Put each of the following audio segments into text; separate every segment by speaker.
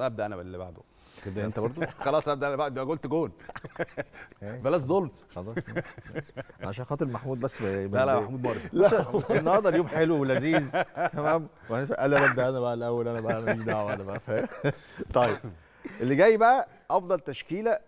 Speaker 1: ابدا انا باللي بعده كده انت برضو خلاص ابدا انا بعد قلت جون إيه؟ بلاش ظلم خلاص عشان خاطر محمود بس لا لا محمود برضه النهارده اليوم حلو ولذيذ تمام قال انا ابدا انا بقى الاول انا بقى ماليش دعوه انا بقى فاهم
Speaker 2: طيب اللي جاي بقى افضل تشكيله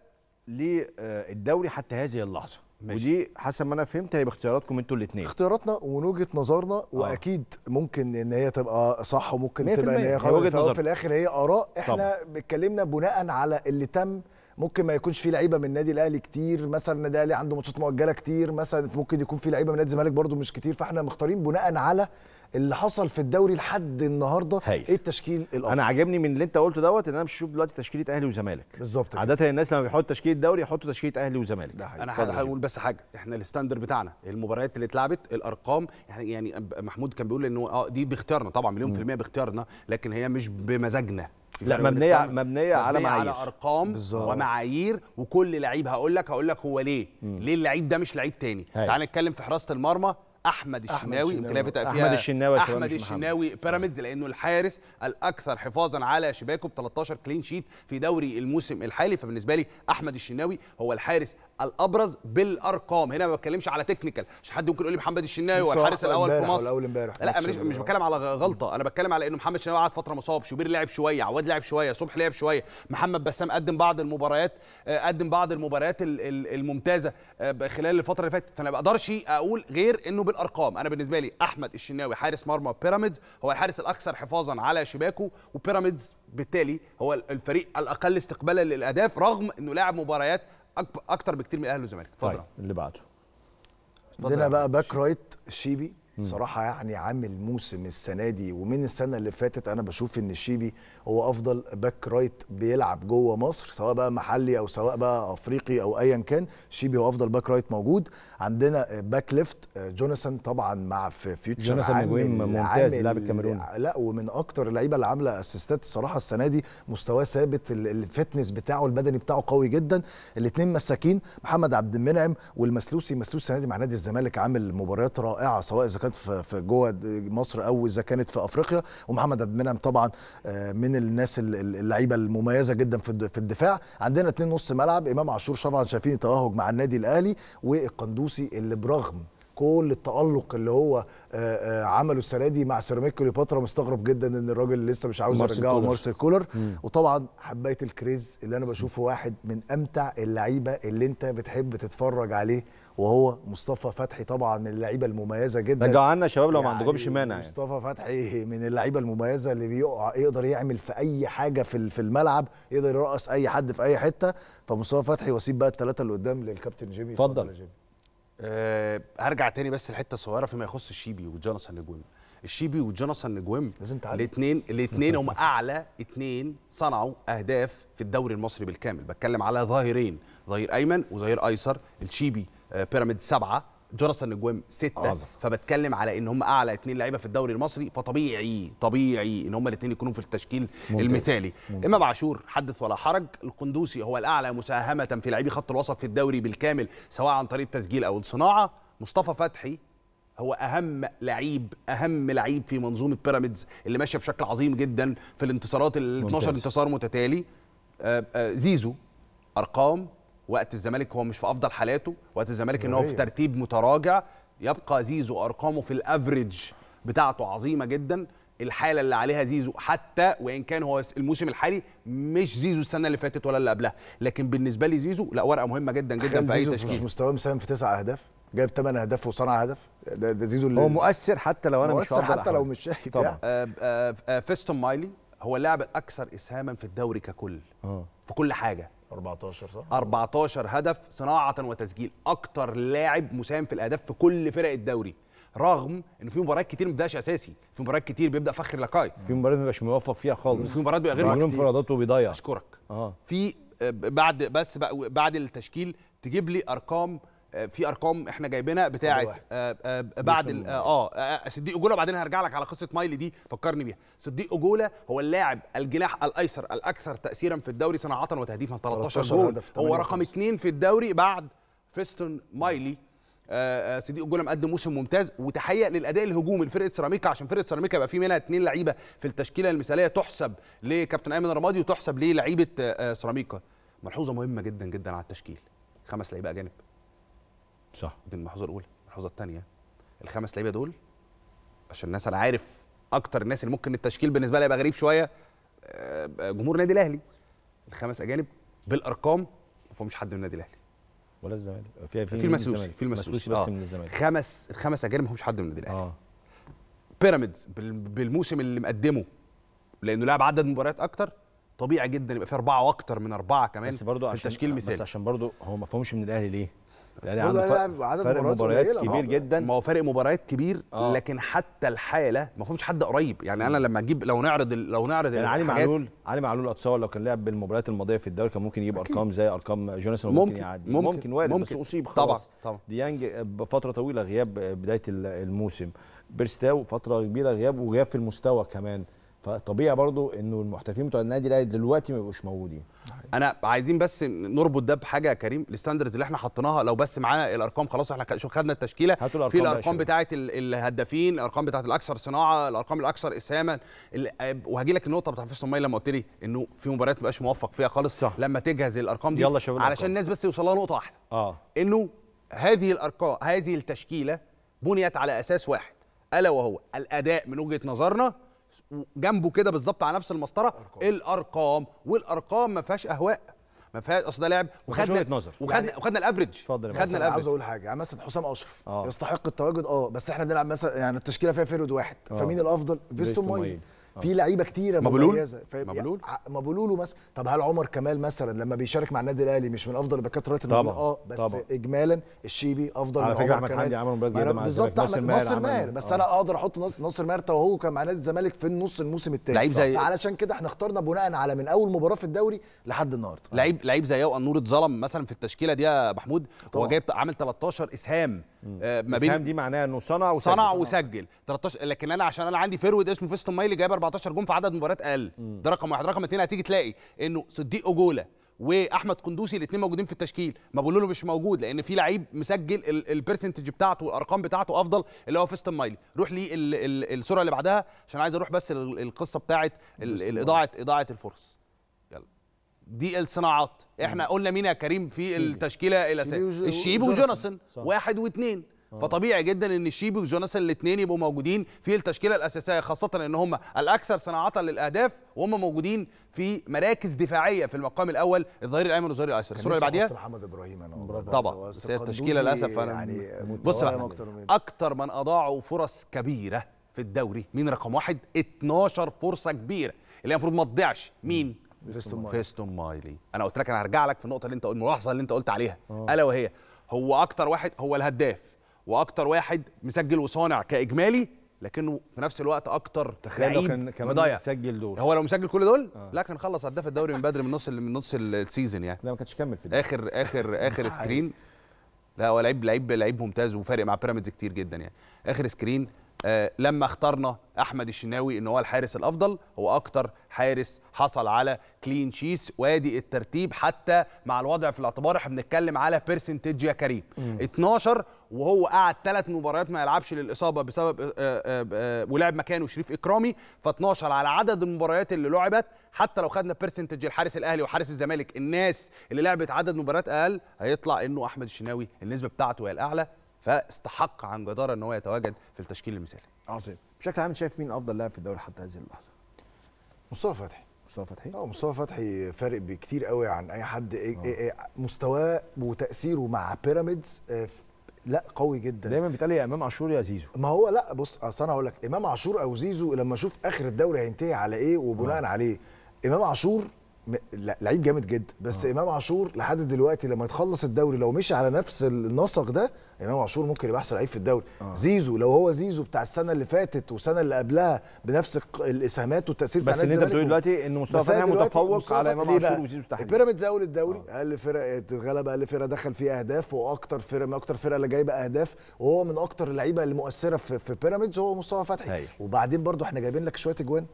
Speaker 2: للدوري حتى هذه اللحظه ماشي. ودي حسب ما انا فهمت هي باختياراتكم انتوا الاثنين اختياراتنا ومن وجهه نظرنا آه. واكيد ممكن ان هي تبقى صح وممكن تبقى ان هي غلط في الاخر هي اراء احنا اتكلمنا بناء على اللي تم ممكن ما يكونش في لعيبه من النادي الاهلي كتير مثلا النادي الاهلي عنده ماتشات مؤجله كتير مثلا ممكن يكون في لعيبه من نادي الزمالك برده مش كتير فاحنا مختارين بناء على اللي حصل في الدوري لحد النهارده هي. ايه التشكيل الافضل انا
Speaker 1: عاجبني من اللي انت قلته دوت
Speaker 2: ان انا مش بشوف دلوقتي تشكيله اهلي وزمالك بالظبط عاده الناس لما بيحط تشكيل الدوري يحطوا تشكيله اهلي وزمالك انا هقول
Speaker 1: بس حاجه احنا الستاندر بتاعنا المباريات اللي اتلعبت الارقام يعني يعني محمود كان بيقول ان اه دي باختيارنا طبعا مليون في الميه باختيارنا لكن هي مش بمزاجنا لا مبنيه مبنيه, مبنية على معايير على ارقام بالزبط. ومعايير وكل لعيب هقول لك هقول لك هو ليه مم. ليه اللعيب ده مش لعيب تاني تعال نتكلم في حراسه المرمى احمد الشناوي يمكن احمد الشناوي احمد الشناوي, أحمد الشناوي بيراميدز لانه الحارس الاكثر حفاظا على شباكه ب 13 كلين شيت في دوري الموسم الحالي فبالنسبه لي احمد الشناوي هو الحارس الابرز بالارقام هنا ما بتكلمش على تكنيكال مش حد ممكن يقول لي محمد الشناوي هو الحارس الاول في مصر اول
Speaker 2: لا مش, مش بتكلم
Speaker 1: على غلطه انا بتكلم على انه محمد الشناوي قعد فتره مصاب شوبير لعب شويه عواد لعب شويه صبح لعب شويه محمد بسام قدم بعض المباريات آه، قدم بعض المباريات الممتازه آه، خلال الفتره اللي فاتت فانا ما بقدرش اقول غير انه بالارقام انا بالنسبه لي احمد الشناوي حارس مرمى بيراميدز هو الحارس الاكثر حفاظا على شباكه وبيراميدز بالتالي هو الفريق الاقل استقبالا للاهداف رغم انه لعب مباريات اكتر بكتير من الاهلي والزمالك اتفضل طيب اللي بعده
Speaker 2: عندنا بقى باك رايت الشيبي صراحه يعني عامل موسم السنه دي ومن السنه اللي فاتت انا بشوف ان الشيبي هو افضل باك رايت بيلعب جوه مصر سواء بقى محلي او سواء بقى افريقي او ايا كان الشيبي هو افضل باك رايت موجود عندنا باك ليفت جوناثان طبعا مع في فيوتشر جوناثان ممتاز لاعب الكاميرون لا ومن اكتر اللعيبه اللي عامله اسيستات الصراحه السنه دي مستواه ثابت الفتنس بتاعه البدني بتاعه قوي جدا الاثنين مساكين محمد عبد المنعم والمسلوسي مسلوسي السنه دي مع نادي الزمالك عامل مباريات رائعه سواء اذا كانت في جوه مصر او اذا كانت في افريقيا ومحمد عبد المنعم طبعا آه، من الناس اللعيبه المميزه جدا في الدفاع عندنا اتنين نص ملعب امام عاشور طبعا شايفين توهج مع النادي الاهلي والقندوسي اللي برغم كل التالق اللي هو آه، آه، عمله السنه دي مع سيراميك كليوباترا مستغرب جدا ان الراجل لسه مش عاوز يرجعه مارسيل كولر وطبعا حبايه الكريز اللي انا بشوفه واحد من امتع اللعيبه اللي انت بتحب تتفرج عليه وهو مصطفى فتحي طبعا من اللعيبه المميزه جدا رجعوا عنا شباب لو يعني ما عندكمش مانع يعني مصطفى فتحي من اللعيبه المميزه اللي بيقع يقدر يعمل في اي حاجه في في الملعب يقدر يرقص اي حد في اي حته فمصطفى فتحي واسيب بقى الثلاثه اللي قدام للكابتن جيمي اتفضل يا جيمي
Speaker 1: آه، هرجع تاني بس لحته صغيره فيما يخص الشيبي وجوناثان نجويم الشيبي وجوناثان نجويم لازم تعلم. الاثنين الاثنين هم اعلى اثنين صنعوا اهداف في الدوري المصري بالكامل بتكلم على ظاهرين ظهير ايمن وظهير ايسر الشيبي آه، بيراميدز سبعه جوناثان نجوام سته عظم. فبتكلم على ان هم اعلى اثنين لعيبه في الدوري المصري فطبيعي طبيعي ان هم الاثنين يكونوا في التشكيل ممتاز. المثالي ممتاز. امام عاشور حدث ولا حرج القندوسي هو الاعلى مساهمه في لاعبي خط الوسط في الدوري بالكامل سواء عن طريق التسجيل او الصناعه مصطفى فتحي هو اهم لعيب اهم لعيب في منظومه بيراميدز اللي ماشيه بشكل عظيم جدا في الانتصارات ال 12 انتصار متتالي آه، آه، زيزو ارقام وقت الزمالك هو مش في افضل حالاته وقت الزمالك ان هو في ترتيب متراجع يبقى زيزو ارقامه في الافريج بتاعته عظيمه جدا الحاله اللي عليها زيزو حتى وان كان هو الموسم الحالي مش زيزو السنه اللي فاتت ولا اللي قبلها لكن بالنسبه لي زيزو لا ورقه مهمه جدا جدا في اي تشكيل مش
Speaker 2: مستواه مساهم في تسع اهداف جايب ثمان اهداف وصنع هدف ده, ده زيزو اللي هو مؤثر حتى لو انا مؤثر مش مؤثر حتى لو مش شايف طبعا يعني.
Speaker 1: آه، آه، آه، فيستون مايلي هو اللاعب الاكثر اسهاما في الدوري ككل أوه. في كل حاجه 14 صح 14 هدف صناعه وتسجيل اكتر لاعب مساهم في الاهداف في كل فرق الدوري رغم ان في مباريات كتير ما بيبداش اساسي في مباريات كتير بيبدا فخر لاكاي في مباريات ما بيبقاش موفق فيها خالص في مباريات بيبقى غير مكتوب انفرادات وبيضيع اشكرك اه في آه، بعد بس بعد التشكيل تجيب لي ارقام في ارقام احنا جايبينها بتاعه آه، آه، بعد آه،, اه صديق اجوله بعدين هرجع لك على قصه مايلي دي فكرني بيها صديق اجوله هو اللاعب الجناح الايسر الاكثر تاثيرا في الدوري صناعه وتهديفا 13 جول هو رقم اثنين في الدوري بعد فيستون مايلي صديق الجوله مقدم موسم ممتاز وتحيه للاداء الهجومي لفرقه سيراميكا عشان فرقه سيراميكا يبقى في منها اثنين لعيبه في التشكيله المثاليه تحسب لكابتن ايمن رمادي وتحسب للعيبه سيراميكا ملحوظه مهمه جدا جدا على التشكيل خمس لعيبه اجانب صح دي المحافظه الاولى المحافظه الثانيه الخمس لعيبه دول عشان الناس انا عارف اكتر الناس اللي ممكن التشكيل بالنسبه لها يبقى غريب شويه آه، آه، جمهور النادي الاهلي الخمس اجانب بالارقام فمش حد من النادي الاهلي ولا الزمالك في في المسلوسي في المسلوسي بس آه. من الزمالك خمس الخمس اجانب ما همش حد من النادي الاهلي آه. بيراميدز بالموسم اللي مقدمه لانه لعب عدد مباريات اكتر طبيعي جدا يبقى في اربعه واكتر من اربعه كمان بس برضه عشان التشكيل المثالي بس عشان برضه هو ما فهمش من الاهلي ليه؟ يعني عنده عدد مباريات كبير اه. جدا ما هو فارق مباريات كبير آه. لكن حتى الحاله ما فيهمش حد قريب يعني انا لما اجيب لو نعرض لو نعرض يعني علي معلول علي معلول اتصور لو كان لعب بالمباريات الماضيه في الدوري كان ممكن يجيب ارقام زي ارقام جوناثان ممكن ممكن يعدي ممكن, ممكن وارد ممكن بس اصيب خلاص طبعا طبعا ديانج بفتره طويله غياب بدايه الموسم بيرستاو
Speaker 2: فتره كبيره غياب وغياب في المستوى كمان فطبيعي برضو انه المحترفين بتوع النادي الاهلي دلوقتي
Speaker 1: ما يبقوش موجودين انا عايزين بس نربط ده بحاجه يا كريم الستاندرز اللي احنا حطيناها لو بس معانا الارقام خلاص احنا خدنا التشكيله هاتوا الأرقام في الارقام بتاعه الهدافين الارقام بتاعه الاكثر صناعه الارقام الاكثر اسهاما وهجي لك النقطه بتاع فيصل ماي لما قلت لي انه في مباريات ما بقاش موفق فيها خالص صح. لما تجهز الارقام دي يلا شباب علشان الناس بس يوصلها نقطه واحده اه انه هذه الارقام هذه التشكيله بنيت على اساس واحد الا وهو الاداء من وجهه نظرنا جنبه كده بالظبط على نفس المسطره أرقام. الارقام والارقام ما فيهاش اهواء ما فيهاش اصل ده لعب وخدنا وجهه نظر وخدنا يعني وخدنا الافريج اتفضل خدنا الافرج عاوز
Speaker 2: اقول حاجه يعني مثلا حسام اشرف آه. يستحق التواجد اه بس احنا بنلعب مثلا يعني التشكيله فيها فيرود واحد أوه. فمين الافضل فيستون مايل آه. في لعيبه كتيره مميزه مبلول مبلول مثلا طب هل عمر كمال مثلا لما بيشارك مع النادي الاهلي مش من افضل الباكات رايت اه بس طبعا. اجمالا الشيبي افضل على من فكره احمد حمدي عمل مباراه جيده مع بالظبط احمد ناصر ماهر بس آه. انا اقدر احط ناصر ماهر وهو كان مع نادي الزمالك في النص الموسم الثاني لعيب زي علشان كده احنا اخترنا بناء على من اول مباراه
Speaker 1: في الدوري لحد النهارده لعيب لعيب زي ياو النور اتظلم مثلا في التشكيله دي يا محمود هو جايب عامل 13 اسهام آه، ما بين دي معناها انه صنع وسجل صنع وسجل 13 لكن انا عشان انا عندي فرود اسمه فيستون مايلي جايب 14 جون في عدد مباريات اقل ده رقم واحد رقم اثنين هتيجي تلاقي انه صديق اوجولا واحمد قندوسي الاثنين موجودين في التشكيل ما بقول له مش موجود لان في لعيب مسجل البرسنتج بتاعته والارقام بتاعته افضل اللي هو فيستون مايلي روح لي السرعه اللي بعدها عشان عايز اروح بس القصه بتاعه اضاعه اضاعه الفرص دي الصناعات احنا قلنا مين يا كريم في التشكيله الاساسيه الشيبي وجوناثان واحد واثنين آه. فطبيعي جدا ان الشيبي وجوناثان الاثنين يبقوا موجودين في التشكيله الاساسيه خاصه ان هم الاكثر صناعه للاهداف وهم موجودين في مراكز دفاعيه في المقام الاول الظهير الايمن والظهير الايسر الصوره اللي بعديها
Speaker 2: محمد ابراهيم انا طبعا بس التشكيله للاسف انا يعني بص
Speaker 1: اكتر من اضاعوا فرص كبيره في الدوري مين رقم واحد 12 فرصه كبيره اللي المفروض ما تضيعش مين فيستون فيستون مايلي انا قلت لك انا هرجع لك في النقطه اللي انت قلت الملاحظه اللي انت قلت عليها أوه. الا وهي هو اكتر واحد هو الهداف واكتر واحد مسجل وصانع كاجمالي لكنه في نفس الوقت اكتر تخيل لو كان كمان مسجل دول هو لو مسجل كل دول آه. لا كان خلص هداف الدوري من بدري من نص من نص السيزون يعني لا ما كانش كمل في ده. اخر اخر اخر آه. سكرين لا هو لعيب لعيب لعيب ممتاز وفارق مع بيراميدز كتير جدا يعني اخر سكرين آه لما اخترنا احمد الشناوي ان هو الحارس الافضل هو اكتر حارس حصل على كلين شيس وادي الترتيب حتى مع الوضع في الاعتبار احنا بنتكلم على بيرسنتج يا كريم مم. 12 وهو قعد ثلاث مباريات ما يلعبش للاصابه بسبب آآ آه، آآ آه، آه، ولعب مكانه شريف اكرامي ف12 على عدد المباريات اللي لعبت حتى لو خدنا بيرسنتج الحارس الاهلي وحارس الزمالك الناس اللي لعبت عدد مباريات اقل هيطلع انه احمد الشناوي النسبه بتاعته هي الاعلى فاستحق عن جداره ان هو يتواجد في التشكيل المثالي عظيم
Speaker 2: بشكل عام شايف مين افضل لاعب في الدوري حتى هذه اللحظه مصطفى فتحي مصطفى فتحي اه مصطفى فتحي فارق بكتير قوي عن اي حد إيه، آه. إيه، مستواه وتاثيره مع بيراميدز آه، لا قوي جدا دايما بيتقال يا امام عاشور يا زيزو ما هو لا بص اصل انا هقول لك امام عاشور او زيزو لما اشوف اخر الدوري هينتهي على ايه وبناء آه. عليه امام عاشور لعيب جامد جدا بس آه. امام عاشور لحد دلوقتي لما يتخلص الدوري لو مشي على نفس النسق ده امام عاشور ممكن يبقى احسن لعيب في الدوري آه. زيزو لو هو زيزو بتاع السنه اللي فاتت والسنه اللي قبلها بنفس الاسهامات والتاثير بتاع بس اللي انت بتقول دلوقتي ان مصطفى فتحي متفوق على امام عاشور وزيزو تحت بيراميدز اول الدوري آه. اقل فرقه اتغلب اقل فرقه دخل فيها اهداف واكتر فرقه من اكتر فرقه اللي جايبه اهداف وهو من اكتر اللعيبه المؤثره في, بيراميدز هو مصطفى فتحي وبعدين برضو احنا جايبين لك شويه اجوان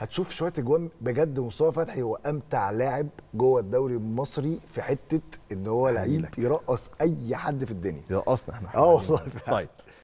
Speaker 2: هتشوف شويه اجوان بجد مصطفى فتحي هو امتع لاعب جوه الدوري المصري في حته ان هو لعيب يرقص اي حد في الدنيا يرقصنا احنا اه والله طيب